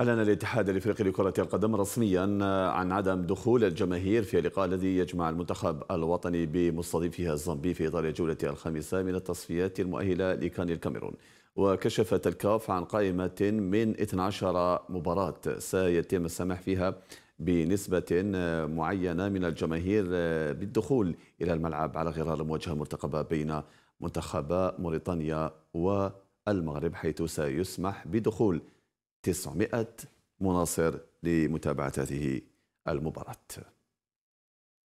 أعلن الاتحاد الإفريقي لكرة القدم رسميا عن عدم دخول الجماهير في اللقاء الذي يجمع المنتخب الوطني بمستضيفها الزامبي في إطار الجولة الخامسة من التصفيات المؤهلة لكان الكاميرون وكشفت الكاف عن قائمة من 12 مباراة سيتم السماح فيها بنسبة معينة من الجماهير بالدخول إلى الملعب على غرار المواجهة المرتقبة بين منتخبا موريتانيا والمغرب حيث سيسمح بدخول 900 مناصر لمتابعة هذه المباراة